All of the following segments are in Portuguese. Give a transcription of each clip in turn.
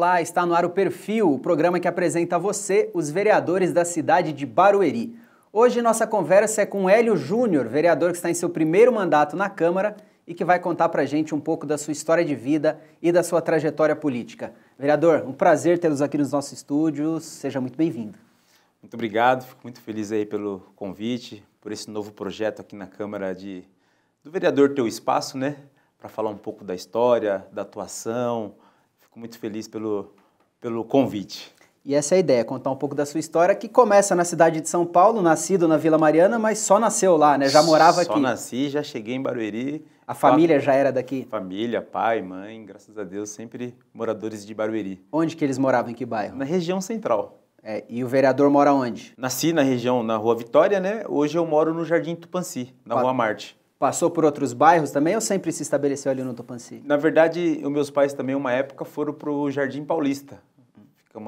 Olá, está no ar o Perfil, o programa que apresenta a você os vereadores da cidade de Barueri. Hoje nossa conversa é com Hélio Júnior, vereador que está em seu primeiro mandato na Câmara e que vai contar pra gente um pouco da sua história de vida e da sua trajetória política. Vereador, um prazer tê-los aqui nos nossos estúdios, seja muito bem-vindo. Muito obrigado, fico muito feliz aí pelo convite, por esse novo projeto aqui na Câmara de do vereador ter o Espaço, né? Para falar um pouco da história, da atuação, Fico muito feliz pelo, pelo convite. E essa é a ideia, contar um pouco da sua história, que começa na cidade de São Paulo, nascido na Vila Mariana, mas só nasceu lá, né? Já morava só aqui. Só nasci, já cheguei em Barueri. A família já era daqui? Família, pai, mãe, graças a Deus, sempre moradores de Barueri. Onde que eles moravam, em que bairro? Na região central. É, e o vereador mora onde? Nasci na região, na Rua Vitória, né? Hoje eu moro no Jardim Tupanci, na Quatro. Rua Marte. Passou por outros bairros também ou sempre se estabeleceu ali no Tupanci. Na verdade, os meus pais também, uma época, foram para o Jardim Paulista.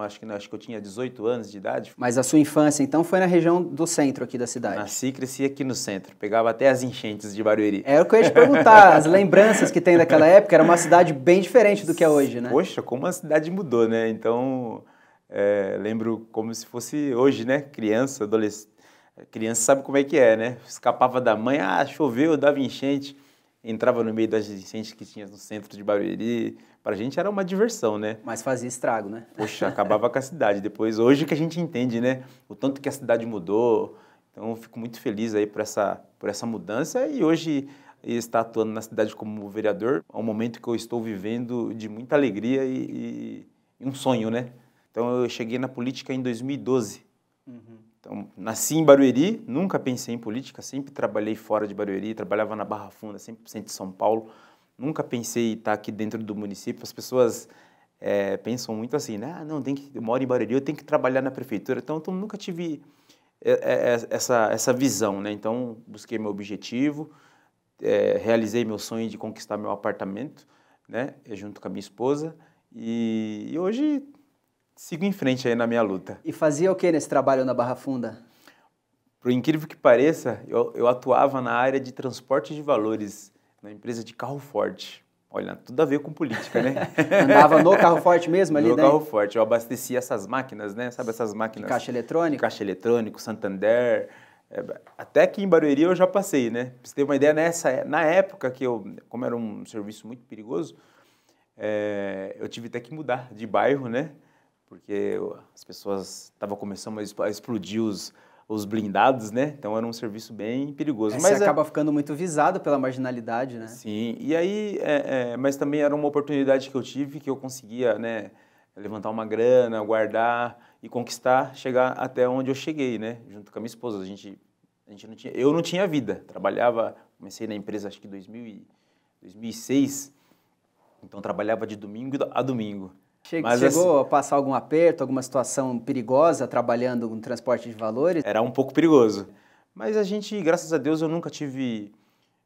acho, que, acho que eu tinha 18 anos de idade. Mas a sua infância, então, foi na região do centro aqui da cidade? Nasci e cresci aqui no centro. Pegava até as enchentes de Barueri. É o que eu ia te perguntar. as lembranças que tem daquela época, era uma cidade bem diferente do que é hoje, né? Poxa, como a cidade mudou, né? Então, é, lembro como se fosse hoje, né? Criança, adolescente a criança sabe como é que é, né? Escapava da mãe, ah, choveu, dava enchente, entrava no meio das enchentes que tinha no centro de Barueri. Pra gente era uma diversão, né? Mas fazia estrago, né? Poxa, acabava com a cidade. Depois, hoje que a gente entende, né? O tanto que a cidade mudou. Então, fico muito feliz aí por essa, por essa mudança e hoje estar atuando na cidade como vereador é um momento que eu estou vivendo de muita alegria e, e um sonho, né? Então, eu cheguei na política em 2012. Uhum. Então, nasci em Barueri, nunca pensei em política, sempre trabalhei fora de Barueri, trabalhava na Barra Funda, 100% de São Paulo, nunca pensei em estar aqui dentro do município. As pessoas é, pensam muito assim, né? Ah, não, tem que, eu moro em Barueri, eu tenho que trabalhar na prefeitura. Então, então nunca tive eh, eh, essa, essa visão, né? Então, busquei meu objetivo, é, realizei meu sonho de conquistar meu apartamento, né? Junto com a minha esposa. E, e hoje sigo em frente aí na minha luta. E fazia o que nesse trabalho na Barra Funda? Por incrível que pareça, eu, eu atuava na área de transporte de valores, na empresa de carro forte. Olha, tudo a ver com política, né? Andava no carro forte mesmo ali, No né? carro forte. Eu abastecia essas máquinas, né? Sabe essas máquinas? De caixa eletrônico? Caixa eletrônico, Santander. É, até que em Barueri eu já passei, né? Pra você ter uma ideia, nessa, na época que eu, como era um serviço muito perigoso, é, eu tive até que mudar de bairro, né? porque as pessoas estavam começando a explodir os, os blindados, né? Então era um serviço bem perigoso. É, mas você é... acaba ficando muito visado pela marginalidade, né? Sim, e aí, é, é, mas também era uma oportunidade que eu tive que eu conseguia, né? Levantar uma grana, guardar e conquistar, chegar até onde eu cheguei, né? Junto com a minha esposa, a gente, a gente não tinha, eu não tinha vida. Trabalhava, comecei na empresa acho que 2000 e, 2006, então trabalhava de domingo a domingo. Chegou assim, a passar algum aperto, alguma situação perigosa trabalhando no transporte de valores? Era um pouco perigoso. Mas a gente, graças a Deus, eu nunca tive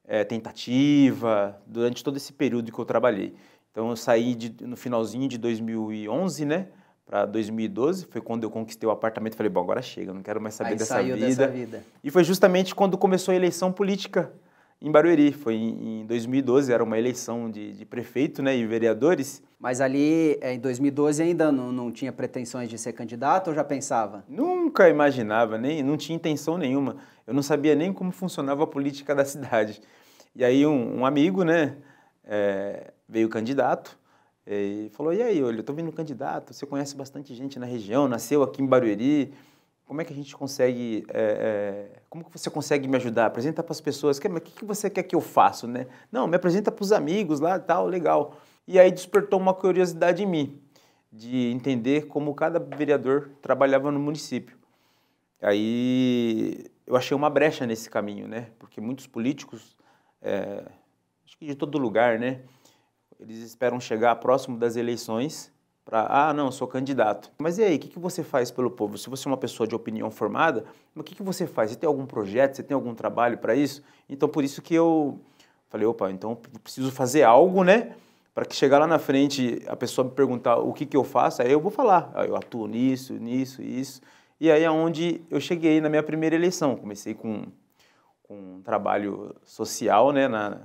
é, tentativa durante todo esse período que eu trabalhei. Então eu saí de, no finalzinho de 2011, né? Para 2012, foi quando eu conquistei o apartamento. Falei, bom, agora chega, não quero mais saber Aí dessa, vida. dessa vida. E foi justamente quando começou a eleição política em Barueri. Foi em, 2012, era uma eleição de, de prefeito né, e vereadores. Mas ali, eh, em 2012, ainda não, não tinha pretensões de ser candidato ou já pensava? Nunca imaginava, nem não tinha intenção nenhuma. Eu não sabia nem como funcionava a política da cidade. E aí um, um amigo, né, é, veio candidato eh, e falou, e aí, olha, eu tô vindo candidato, você conhece bastante gente na região, nasceu aqui em Barueri, como é que a gente consegue, é, é, como que você consegue me ajudar? Apresenta para as pessoas, o que, que você quer que eu faça, né? Não, me apresenta para os amigos lá tal, legal. E aí despertou uma curiosidade em mim de entender como cada vereador trabalhava no município. Aí eu achei uma brecha nesse caminho, né? Porque muitos políticos, é, acho que de todo lugar, né? Eles esperam chegar próximo das eleições para, ah, não, sou candidato. Mas e aí, o que, que você faz pelo povo? Se você é uma pessoa de opinião formada, o que, que você faz? Você tem algum projeto? Você tem algum trabalho para isso? Então, por isso que eu falei, opa, então preciso fazer algo, né? para que chegar lá na frente a pessoa me perguntar o que, que eu faço, aí eu vou falar, ah, eu atuo nisso, nisso, isso. E aí é onde eu cheguei na minha primeira eleição. Comecei com, com um trabalho social, né, na,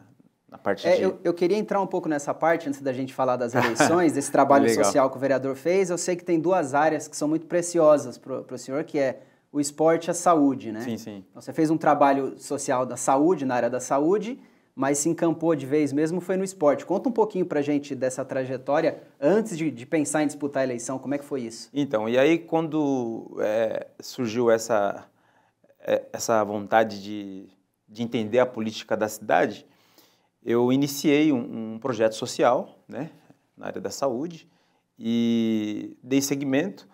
na parte é, de... eu, eu, queria entrar um pouco nessa parte antes da gente falar das eleições, desse trabalho social que o vereador fez. Eu sei que tem duas áreas que são muito preciosas para o senhor, que é o esporte e a saúde, né? Sim, sim. Então, você fez um trabalho social da saúde, na área da saúde, mas se encampou de vez mesmo foi no esporte. Conta um pouquinho para gente dessa trajetória antes de, de pensar em disputar a eleição, como é que foi isso? Então, e aí quando é, surgiu essa, é, essa vontade de, de entender a política da cidade, eu iniciei um, um projeto social, né, na área da saúde, e dei seguimento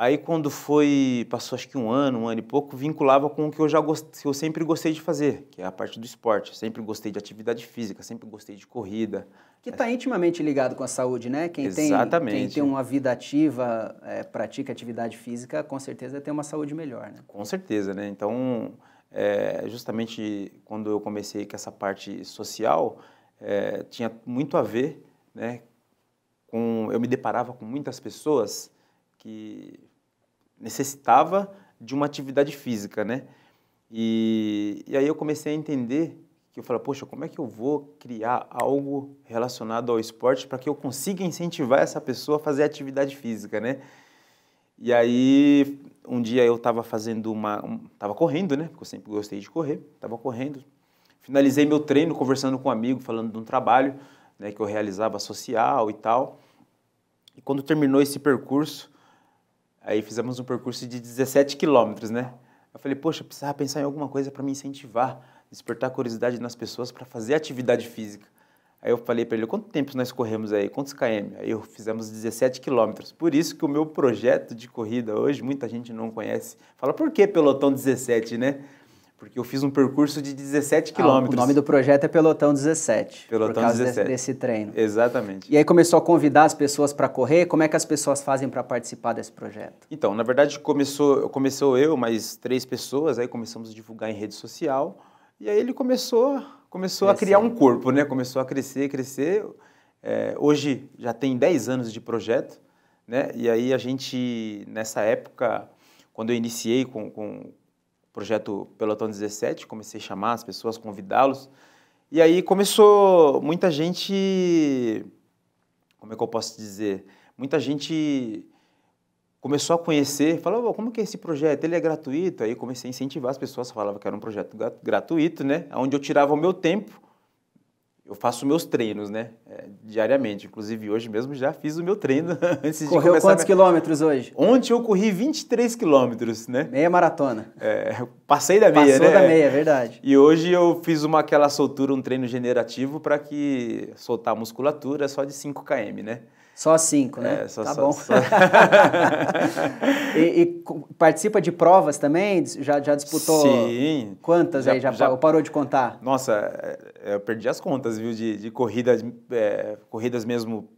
Aí quando foi, passou acho que um ano, um ano e pouco, vinculava com o que eu já gost... que eu sempre gostei de fazer, que é a parte do esporte. Sempre gostei de atividade física, sempre gostei de corrida. Que está é... intimamente ligado com a saúde, né? Quem Exatamente. Tem, quem tem uma vida ativa, é, pratica atividade física, com certeza tem uma saúde melhor, né? Com certeza, né? Então, é, justamente quando eu comecei com essa parte social, é, tinha muito a ver, né? Com, eu me deparava com muitas pessoas que necessitava de uma atividade física, né? E, e aí eu comecei a entender que eu falei, poxa, como é que eu vou criar algo relacionado ao esporte para que eu consiga incentivar essa pessoa a fazer atividade física, né? E aí um dia eu estava fazendo uma, estava um, correndo, né? Porque eu sempre gostei de correr, estava correndo. Finalizei meu treino conversando com um amigo, falando de um trabalho né, que eu realizava social e tal. E quando terminou esse percurso, Aí fizemos um percurso de 17 quilômetros, né? Eu falei, poxa, eu precisava pensar em alguma coisa para me incentivar, despertar curiosidade nas pessoas para fazer atividade física. Aí eu falei para ele, quanto tempo nós corremos aí? Quantos km? Aí eu fizemos 17 quilômetros. Por isso que o meu projeto de corrida hoje, muita gente não conhece. Fala, por que pelotão 17, né? porque eu fiz um percurso de 17 quilômetros. Ah, o nome do projeto é Pelotão 17. Pelotão por causa 17. Desse, treino. Exatamente. E aí começou a convidar as pessoas para correr. Como é que as pessoas fazem para participar desse projeto? Então, na verdade, começou, começou eu, mais três pessoas, aí começamos a divulgar em rede social. E aí ele começou, começou a criar um corpo, né? Começou a crescer, crescer. É, hoje já tem 10 anos de projeto, né? E aí a gente, nessa época, quando eu iniciei com, com, projeto Pelotão 17, comecei a chamar as pessoas, convidá-los. E aí começou muita gente, como é que eu posso dizer? Muita gente começou a conhecer, falou, como que é esse projeto? Ele é gratuito? Aí comecei a incentivar as pessoas, falava que era um projeto gratuito, né? Onde eu tirava o meu tempo eu faço meus treinos, né? É, diariamente. Inclusive, hoje mesmo já fiz o meu treino antes Correu de começar. quantos minha... quilômetros hoje? Ontem eu corri 23 quilômetros, né? Meia maratona. É, passei da meia, Passou né? da meia, é verdade. E hoje eu fiz uma aquela soltura, um treino generativo para que soltar a musculatura só de 5 km, né? Só cinco, né? É, só, tá só, bom. Só... e, e, participa de provas também? Já, já disputou? Sim. Quantas já, aí? Já, já parou de contar? Nossa, é, eu perdi as contas, viu? De, de corridas, é, corridas mesmo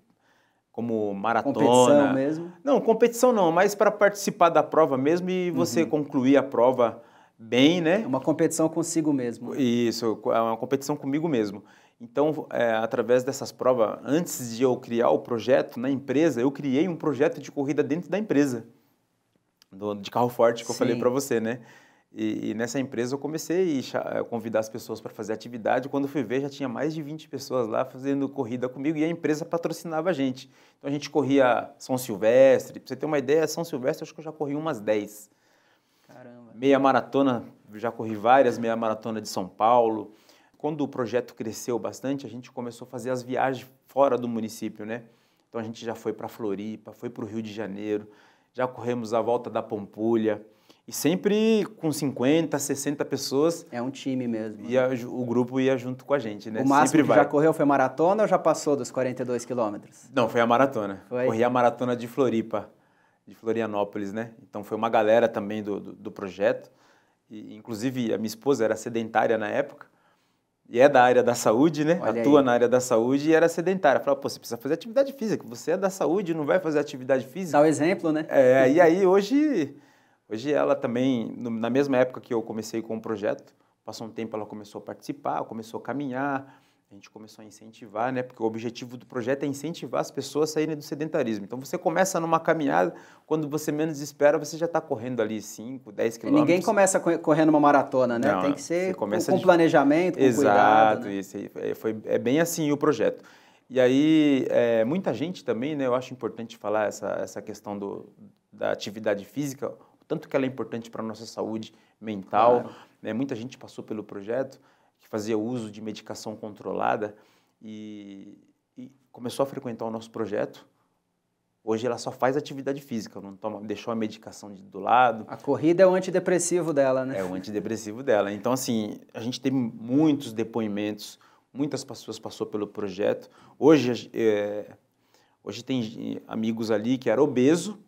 como maratona. Competição mesmo? Não, competição não, mas para participar da prova mesmo e você uhum. concluir a prova bem, né? É uma competição consigo mesmo. Né? Isso, é uma competição comigo mesmo. Então, é, através dessas provas, antes de eu criar o projeto na empresa, eu criei um projeto de corrida dentro da empresa, do, de carro forte que eu falei para você, né? E, e, nessa empresa eu comecei a convidar as pessoas para fazer atividade. Quando fui ver, já tinha mais de 20 pessoas lá fazendo corrida comigo e a empresa patrocinava a gente. Então a gente corria São Silvestre. Para você ter uma ideia, São Silvestre acho que eu já corri umas 10. Caramba. Meia maratona, já corri várias, meia maratona de São Paulo quando o projeto cresceu bastante, a gente começou a fazer as viagens fora do município, né? Então a gente já foi para Floripa, foi para o Rio de Janeiro, já corremos a volta da Pampulha. E sempre com 50, 60 pessoas. É um time mesmo. E né? o grupo ia junto com a gente, né? O máximo sempre que vai. já correu foi maratona ou já passou dos 42 quilômetros? Não, foi a maratona. Foi? Corri a maratona de Floripa, de Florianópolis, né? Então foi uma galera também do, do, do projeto. E, inclusive, a minha esposa era sedentária na época e é da área da saúde, né? Olha Atua aí. na área da saúde e era sedentária. Falava, pô, você precisa fazer atividade física, você é da saúde, não vai fazer atividade física. Dá o exemplo, né? É, e aí hoje, hoje ela também, na mesma época que eu comecei com o projeto, passou um tempo, ela começou a participar, começou a caminhar, a gente começou a incentivar, né? Porque o objetivo do projeto é incentivar as pessoas a saírem do sedentarismo. Então você começa numa caminhada, quando você menos espera, você já está correndo ali 5, 10 quilômetros. E ninguém começa correndo uma maratona, né? Não, Tem que ser com, com de... planejamento, com Exato, cuidado. Exato, né? isso. É, foi, é bem assim o projeto. E aí, é, muita gente também, né? Eu acho importante falar essa, essa questão do, da atividade física, o tanto que ela é importante para a nossa saúde mental. Claro. Né? Muita gente passou pelo projeto fazia uso de medicação controlada e, e, começou a frequentar o nosso projeto. Hoje ela só faz atividade física, não toma, deixou a medicação de, do lado. A corrida é o antidepressivo dela, né? É o antidepressivo dela. Então, assim, a gente teve muitos depoimentos, muitas pessoas passou pelo projeto. Hoje, é, hoje tem amigos ali que era obeso,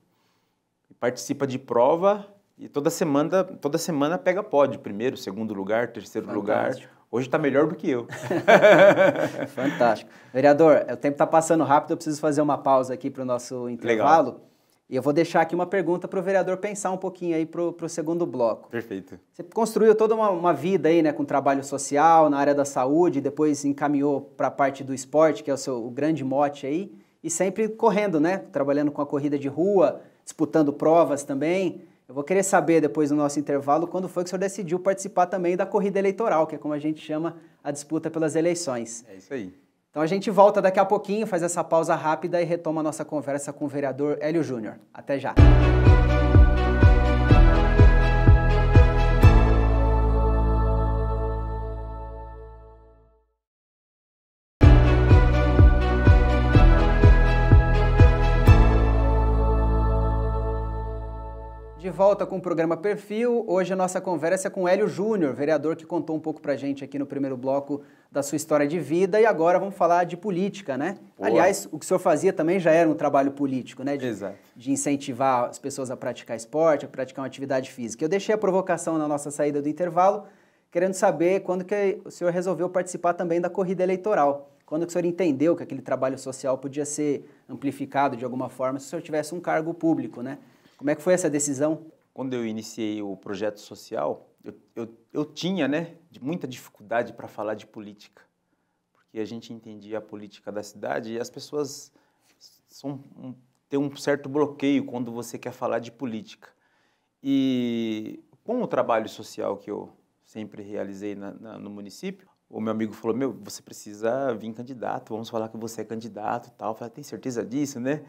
participa de prova e toda semana, toda semana pega pódio, primeiro, segundo lugar, terceiro Fantástico. lugar Hoje está melhor do que eu. Fantástico. Vereador, o tempo está passando rápido, eu preciso fazer uma pausa aqui para o nosso intervalo. Legal. E eu vou deixar aqui uma pergunta para o vereador pensar um pouquinho aí para o segundo bloco. Perfeito. Você construiu toda uma, uma, vida aí, né, com trabalho social, na área da saúde, depois encaminhou para a parte do esporte, que é o seu o grande mote aí, e sempre correndo, né? Trabalhando com a corrida de rua, disputando provas também. Eu vou querer saber depois do nosso intervalo quando foi que o senhor decidiu participar também da corrida eleitoral, que é como a gente chama a disputa pelas eleições. É isso aí. Então a gente volta daqui a pouquinho, faz essa pausa rápida e retoma a nossa conversa com o vereador Hélio Júnior. Até já. volta com o programa Perfil. Hoje a nossa conversa é com Hélio Júnior, vereador que contou um pouco pra gente aqui no primeiro bloco da sua história de vida e agora vamos falar de política, né? Boa. Aliás, o que o senhor fazia também já era um trabalho político, né? De, Exato. de incentivar as pessoas a praticar esporte, a praticar uma atividade física. Eu deixei a provocação na nossa saída do intervalo, querendo saber quando que o senhor resolveu participar também da corrida eleitoral. Quando que o senhor entendeu que aquele trabalho social podia ser amplificado de alguma forma se o senhor tivesse um cargo público, né? Como é que foi essa decisão? Quando eu iniciei o projeto social, eu, eu, eu tinha né, muita dificuldade para falar de política, porque a gente entendia a política da cidade e as pessoas são, um, têm um certo bloqueio quando você quer falar de política. E com o trabalho social que eu sempre realizei na, na, no município, o meu amigo falou, meu, você precisa vir candidato, vamos falar que você é candidato tal. Eu falei, ah, tem certeza disso, né?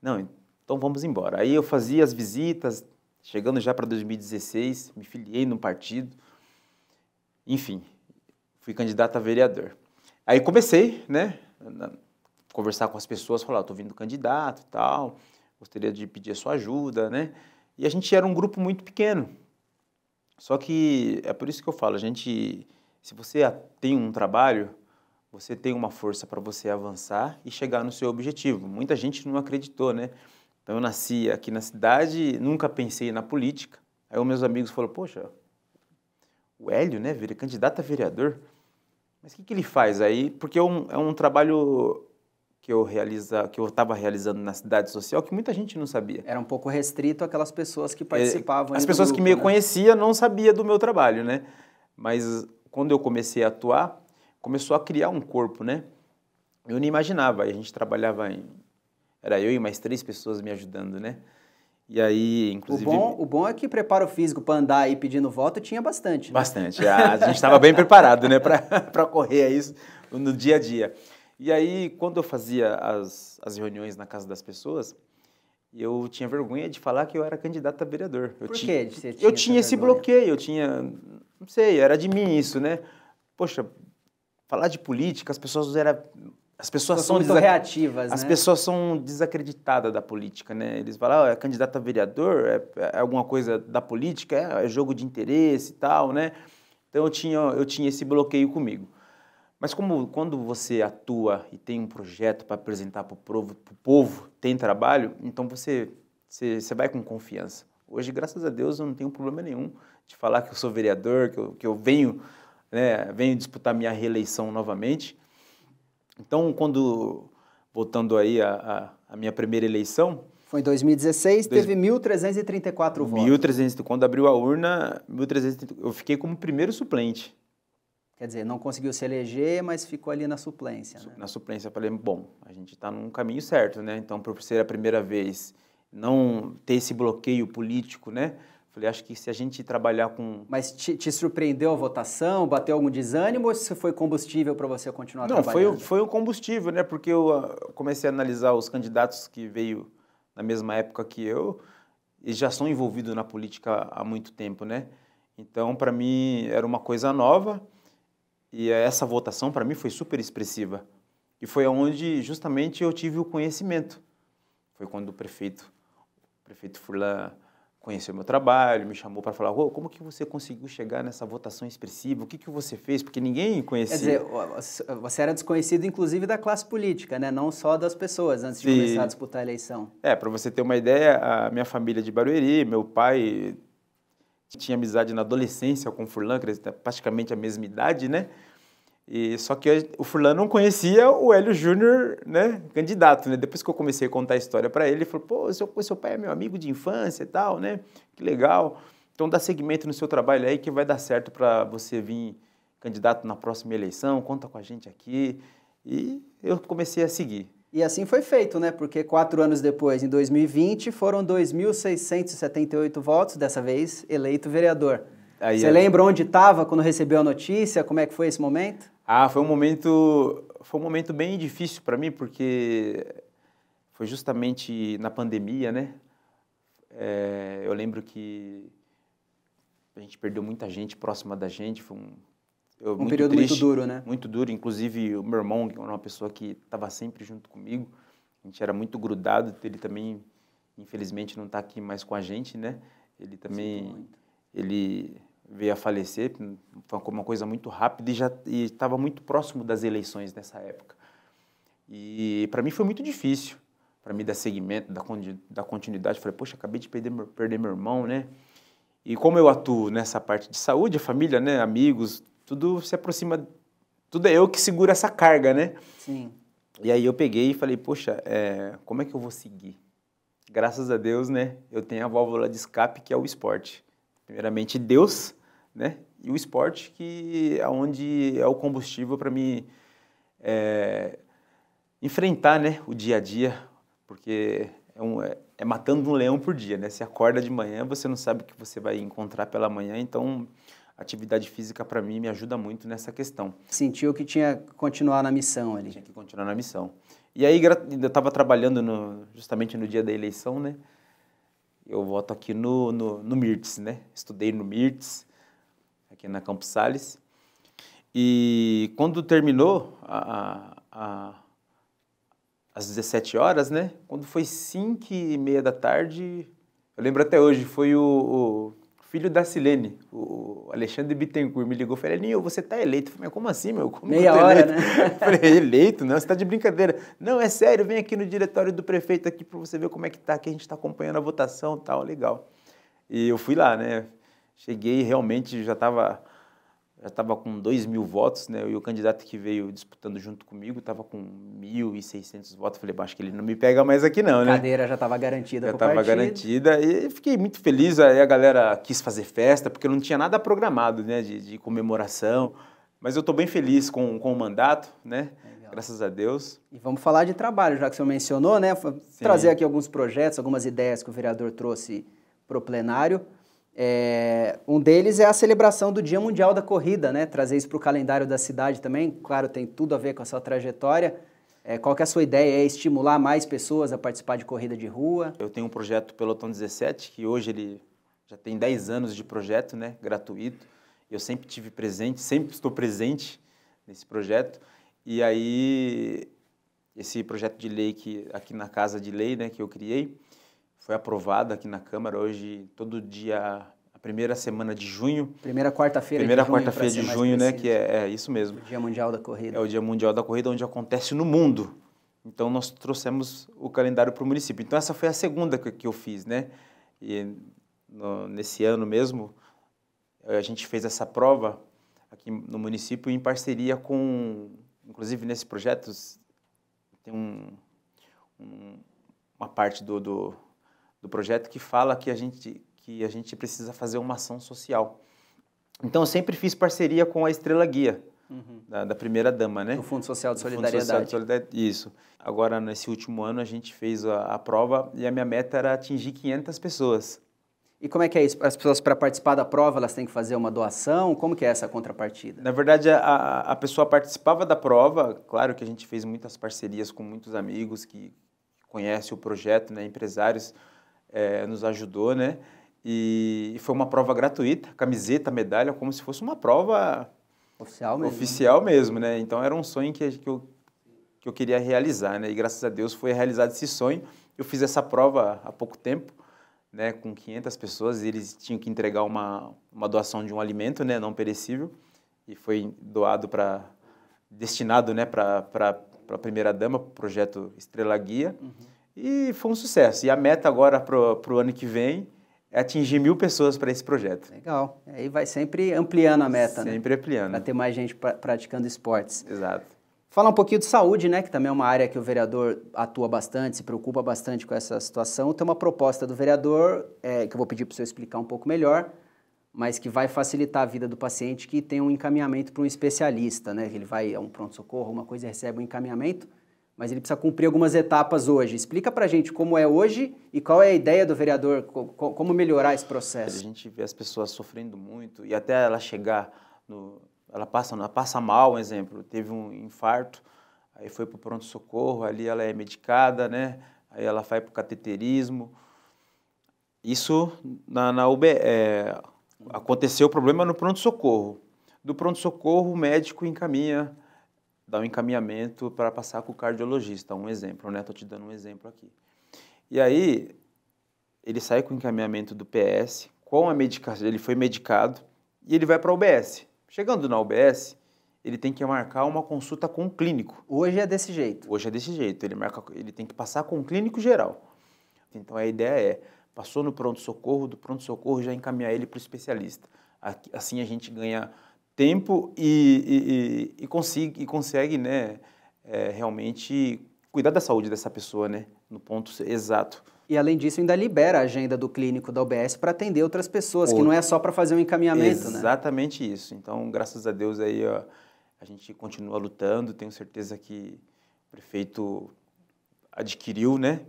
Não, então vamos embora. Aí eu fazia as visitas, chegando já para 2016, me filiei num partido. Enfim, fui candidato a vereador. Aí comecei, né, a conversar com as pessoas, falar, estou vindo candidato e tal, gostaria de pedir a sua ajuda, né? E a gente era um grupo muito pequeno. Só que é por isso que eu falo, a gente, se você tem um trabalho, você tem uma força para você avançar e chegar no seu objetivo. Muita gente não acreditou, né? Então eu nasci aqui na cidade, nunca pensei na política. Aí os meus amigos falaram, poxa, o Hélio, né, candidato a vereador, mas o que, que ele faz aí? Porque é um, é um trabalho que eu realiza, que eu estava realizando na cidade social que muita gente não sabia. Era um pouco restrito aquelas pessoas que é, participavam. É, as pessoas grupo, que me né? conhecia não sabia do meu trabalho, né? Mas quando eu comecei a atuar, começou a criar um corpo, né? Eu não imaginava. A gente trabalhava em era eu e mais três pessoas me ajudando, né? E aí, inclusive. O bom, o bom é que preparo físico para andar aí pedindo voto tinha bastante. Né? Bastante. É, a gente estava bem preparado, né, para correr isso no dia a dia. E aí, quando eu fazia as, as reuniões na casa das pessoas, eu tinha vergonha de falar que eu era candidato a vereador. Eu Por quê? Tinha, tinha eu tinha esse vergonha? bloqueio, eu tinha. Não sei, era de mim isso, né? Poxa, falar de política, as pessoas eram as pessoas, são muito reativas, As né? pessoas são desacreditadas da política, né? Eles falam, ah, é candidato a vereador, é, é alguma coisa da política, é, é, jogo de interesse e tal, né? Então eu tinha, eu tinha esse bloqueio comigo. Mas como quando você atua e tem um projeto para apresentar para o povo, povo, tem trabalho, então você, você, você vai com confiança. Hoje, graças a Deus, eu não tenho problema nenhum de falar que eu sou vereador, que eu, que eu venho, né, venho disputar minha reeleição novamente então, quando, voltando aí à, minha primeira eleição, foi em 2016, Dois... teve 1.334 votos. 1.300, quando abriu a urna, 1.300, eu fiquei como primeiro suplente. Quer dizer, não conseguiu se eleger, mas ficou ali na suplência. Né? Na suplência, eu falei, bom, a gente está num caminho certo, né? Então, por ser a primeira vez, não ter esse bloqueio político, né? Falei, acho que se a gente trabalhar com. Mas te, te surpreendeu a votação? Bateu algum desânimo ou isso foi combustível para você continuar Não, trabalhando? Não, foi, foi o combustível, né? Porque eu ah, comecei a analisar os candidatos que veio na mesma época que eu e já são envolvidos na política há muito tempo, né? Então, para mim, era uma coisa nova e essa votação, para mim, foi super expressiva. E foi onde, justamente, eu tive o conhecimento. Foi quando o prefeito, o prefeito Furlan conheceu meu trabalho, me chamou para falar, oh, como que você conseguiu chegar nessa votação expressiva? O que, que você fez? Porque ninguém conhecia. Quer dizer, você era desconhecido, inclusive, da classe política, né? não só das pessoas, antes de começar a disputar a eleição. É, para você ter uma ideia, a minha família é de Barueri, meu pai tinha amizade na adolescência com o Furlan, praticamente a mesma idade, né? E, só que o Furlan não conhecia o Hélio Júnior, né, candidato, né? Depois que eu comecei a contar a história para ele, ele falou, pô, seu, seu pai é meu amigo de infância e tal, né? Que legal. Então dá segmento no seu trabalho aí que vai dar certo para você vir candidato na próxima eleição, conta com a gente aqui. E eu comecei a seguir. E assim foi feito, né? Porque quatro anos depois, em 2020, foram 2.678 votos, dessa vez eleito vereador. Aí Você lembra onde estava quando recebeu a notícia? Como é que foi esse momento? Ah, foi um momento, foi um momento bem difícil para mim porque foi justamente na pandemia, né? É, eu lembro que a gente perdeu muita gente próxima da gente, foi um, eu, um muito período triste, muito duro, né? Muito duro, inclusive o meu irmão, que era é uma pessoa que estava sempre junto comigo, a gente era muito grudado, ele também, infelizmente, não está aqui mais com a gente, né? Ele também, ele veio a falecer, foi uma coisa muito rápida e já estava muito próximo das eleições nessa época. E para mim foi muito difícil, para mim dar seguimento, dar, da continuidade. Falei, poxa, acabei de perder, perder meu irmão, né? E como eu atuo nessa parte de saúde, a família, né, amigos, tudo se aproxima, tudo é eu que segura essa carga, né? Sim. E aí eu peguei e falei, poxa, é, como é que eu vou seguir? Graças a Deus, né, eu tenho a válvula de escape que é o esporte primeiramente Deus, né? E o esporte que é onde é o combustível para mim é, enfrentar, né, o dia a dia, porque é, um, é, é, matando um leão por dia, né? Você acorda de manhã, você não sabe o que você vai encontrar pela manhã, então atividade física para mim me ajuda muito nessa questão. Sentiu que tinha que continuar na missão ali? Tinha que continuar na missão. E aí eu estava trabalhando no, justamente no dia da eleição, né? eu voto aqui no, no, no Mirtz, né? Estudei no Mirtz, aqui na Campos Sales. E quando terminou a, a, a, às 17 horas, né? Quando foi 5 e meia da tarde, eu lembro até hoje, foi o, o filho da Silene, o Alexandre Bittencourt, me ligou. falou: Ninho, você está eleito. Eu falei, como assim, meu? Como Meia eu hora, eleito? né? falei, é eleito? Não, você está de brincadeira. Não, é sério, vem aqui no diretório do prefeito aqui para você ver como é que está, que a gente está acompanhando a votação tal, legal. E eu fui lá, né? Cheguei realmente já estava já estava com 2 mil votos, né? E o candidato que veio disputando junto comigo estava com 1.600 votos. Falei, acho que ele não me pega mais aqui não, né? A cadeira já estava garantida Já estava garantida e fiquei muito feliz. Aí a galera quis fazer festa, porque não tinha nada programado, né? De, de comemoração. Mas eu estou bem feliz com, com o mandato, né? Legal. Graças a Deus. E vamos falar de trabalho, já que o senhor mencionou, né? Sim. Trazer aqui alguns projetos, algumas ideias que o vereador trouxe para o plenário. É, um deles é a celebração do Dia Mundial da Corrida, né? Trazer isso para o calendário da cidade também. Claro, tem tudo a ver com a sua trajetória. É, qual que é a sua ideia? É estimular mais pessoas a participar de corrida de rua? Eu tenho um projeto Pelotão 17, que hoje ele já tem 10 anos de projeto, né? Gratuito. Eu sempre tive presente, sempre estou presente nesse projeto. E aí, esse projeto de lei que aqui na Casa de Lei, né, que eu criei, foi aprovada aqui na Câmara hoje, todo dia, a primeira semana de junho. Primeira quarta-feira de Primeira quarta-feira de junho, né? Que é, é, isso mesmo. O Dia Mundial da Corrida. É o Dia Mundial da Corrida, onde acontece no mundo. Então, nós trouxemos o calendário para o município. Então, essa foi a segunda que, que eu fiz, né? E no, nesse ano mesmo, eh, a gente fez essa prova aqui no município em parceria com, inclusive nesse projeto, tem um, um, uma parte do, do do projeto que fala que a gente, que a gente precisa fazer uma ação social. Então, eu sempre fiz parceria com a Estrela Guia, uhum. da, da, primeira dama, né? Do Fundo Social de Solidariedade. Fundo Social de Solidariedade, isso. Agora, nesse último ano, a gente fez a, a, prova e a minha meta era atingir 500 pessoas. E como é que é isso? As pessoas, para participar da prova, elas têm que fazer uma doação? Como que é essa contrapartida? Na verdade, a, a pessoa participava da prova. Claro que a gente fez muitas parcerias com muitos amigos que conhecem o projeto, né? Empresários é, nos ajudou, né? E, foi uma prova gratuita, camiseta, medalha, como se fosse uma prova oficial mesmo, né? oficial mesmo né? Então era um sonho que, que, eu, que eu queria realizar, né? E graças a Deus foi realizado esse sonho. Eu fiz essa prova há pouco tempo, né? Com 500 pessoas, e eles tinham que entregar uma, uma doação de um alimento, né? Não perecível, e foi doado para destinado, né? Para para a primeira dama, projeto Estrela Guia. Uhum. E foi um sucesso. E a meta agora para o ano que vem é atingir mil pessoas para esse projeto. Legal. Aí vai sempre ampliando a meta, sempre né? Sempre ampliando. Para ter mais gente pra, praticando esportes. Exato. Falar um pouquinho de saúde, né? Que também é uma área que o vereador atua bastante, se preocupa bastante com essa situação. Tem uma proposta do vereador, é, que eu vou pedir para o senhor explicar um pouco melhor, mas que vai facilitar a vida do paciente que tem um encaminhamento para um especialista, né? Ele vai a um pronto-socorro, uma coisa recebe um encaminhamento mas ele precisa cumprir algumas etapas hoje. Explica para a gente como é hoje e qual é a ideia do vereador, como melhorar esse processo. A gente vê as pessoas sofrendo muito e até ela chegar, no, ela, passa, ela passa mal, um exemplo, teve um infarto, aí foi para o pronto-socorro, ali ela é medicada, né? aí ela vai para o cateterismo. Isso na, na UB, é, aconteceu o problema no pronto-socorro. Do pronto-socorro, o médico encaminha dar um encaminhamento para passar com o cardiologista, um exemplo, né? Estou te dando um exemplo aqui. E aí, ele sai com o encaminhamento do PS, com a medicação, ele foi medicado e ele vai para a UBS. Chegando na UBS, ele tem que marcar uma consulta com o clínico. Hoje é desse jeito. Hoje é desse jeito. Ele, marca, ele tem que passar com o clínico geral. Então a ideia é, passou no pronto-socorro, do pronto-socorro já encaminhar ele para o especialista. Assim a gente ganha tempo e, e, e, e consegue, e consegue né, é, realmente cuidar da saúde dessa pessoa, né, no ponto exato. E além disso, ainda libera a agenda do clínico da UBS para atender outras pessoas, Outra. que não é só para fazer um encaminhamento. Né? Exatamente né? isso. Então, graças a Deus aí ó, a gente continua lutando. Tenho certeza que o prefeito adquiriu, né?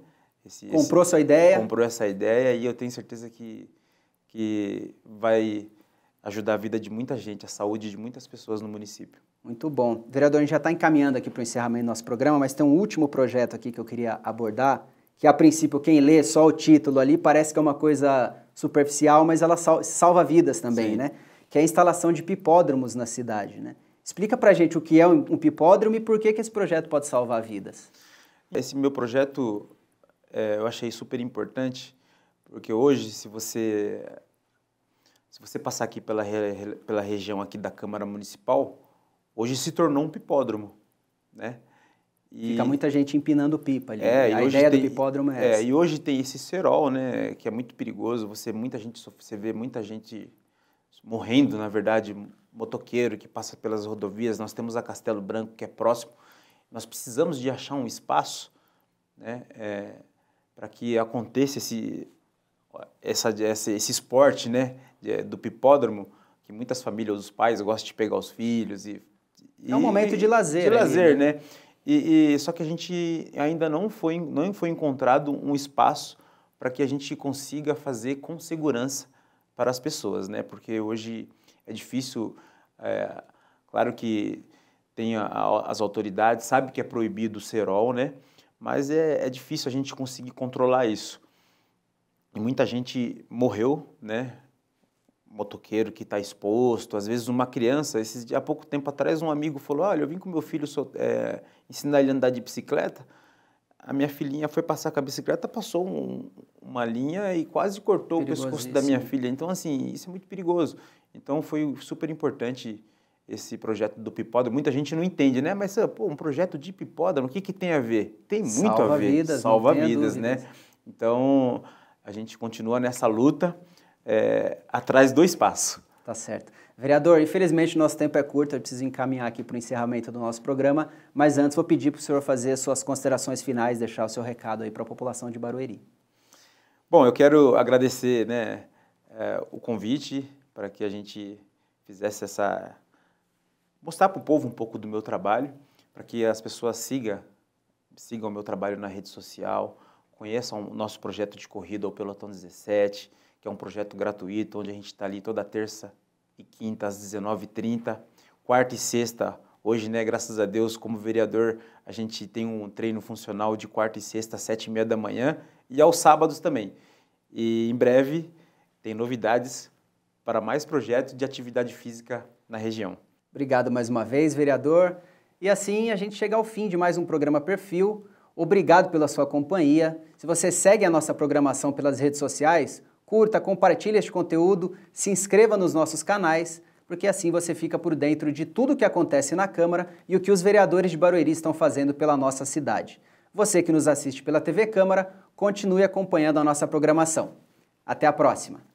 Esse, comprou esse, sua ideia. Comprou essa ideia e eu tenho certeza que, que vai ajudar a vida de muita gente, a saúde de muitas pessoas no município. Muito bom. Vereador, a gente já está encaminhando aqui para o encerramento do nosso programa, mas tem um último projeto aqui que eu queria abordar, que a princípio quem lê só o título ali parece que é uma coisa superficial, mas ela salva vidas também, Sim. né? Que é a instalação de pipódromos na cidade, né? Explica para gente o que é um pipódromo e por que, que esse projeto pode salvar vidas. Esse meu projeto é, eu achei super importante, porque hoje, se você se você passar aqui pela, pela região aqui da Câmara Municipal, hoje se tornou um pipódromo, né? E... Fica muita gente empinando pipa ali. É, a ideia tem, do pipódromo é, é essa. E hoje tem esse cerol, né, que é muito perigoso. Você, muita gente, você vê muita gente morrendo, na verdade, motoqueiro que passa pelas rodovias. Nós temos a Castelo Branco, que é próximo. Nós precisamos de achar um espaço né, é, para que aconteça esse, essa, esse esporte né, é, do pipódromo, que muitas famílias, os pais gostam de pegar os filhos e... e é um momento de lazer. De lazer, né? né? E, e, só que a gente ainda não foi, não foi encontrado um espaço para que a gente consiga fazer com segurança para as pessoas, né? Porque hoje é difícil, é, claro que tem a, a, as autoridades, sabe que é proibido o cerol, né? Mas é, é difícil a gente conseguir controlar isso. E muita gente morreu, né? motoqueiro que está exposto, às vezes uma criança. Esses, há pouco tempo atrás, um amigo falou: Olha, eu vim com meu filho sou, é, ensinar ele a andar de bicicleta. A minha filhinha foi passar com a bicicleta, passou um, uma linha e quase cortou o pescoço da minha filha. Então, assim, isso é muito perigoso. Então, foi super importante esse projeto do pipó, Muita gente não entende, né? Mas, ah, pô, um projeto de Pipoda, o que, que tem a ver? Tem muito Salva a ver. Vidas, Salva vidas, né? Então, a gente continua nessa luta é, atrás do espaço. Tá certo. Vereador, infelizmente nosso tempo é curto, eu preciso encaminhar aqui para o encerramento do nosso programa, mas antes vou pedir para o senhor fazer suas considerações finais, deixar o seu recado aí para a população de Barueri. Bom, eu quero agradecer né, é, o convite para que a gente fizesse essa. mostrar para o povo um pouco do meu trabalho, para que as pessoas sigam, sigam o meu trabalho na rede social, conheçam o nosso projeto de corrida ao Pelotão 17 que é um projeto gratuito, onde a gente está ali toda terça e quinta às 19h30, quarta e sexta. Hoje, né, graças a Deus, como vereador, a gente tem um treino funcional de quarta e sexta, às sete e meia da manhã e aos sábados também. E em breve tem novidades para mais projetos de atividade física na região. Obrigado mais uma vez, vereador. E assim a gente chega ao fim de mais um programa Perfil. Obrigado pela sua companhia. Se você segue a nossa programação pelas redes sociais, Curta, compartilhe este conteúdo, se inscreva nos nossos canais, porque assim você fica por dentro de tudo o que acontece na Câmara e o que os vereadores de Barueri estão fazendo pela nossa cidade. Você que nos assiste pela TV Câmara, continue acompanhando a nossa programação. Até a próxima!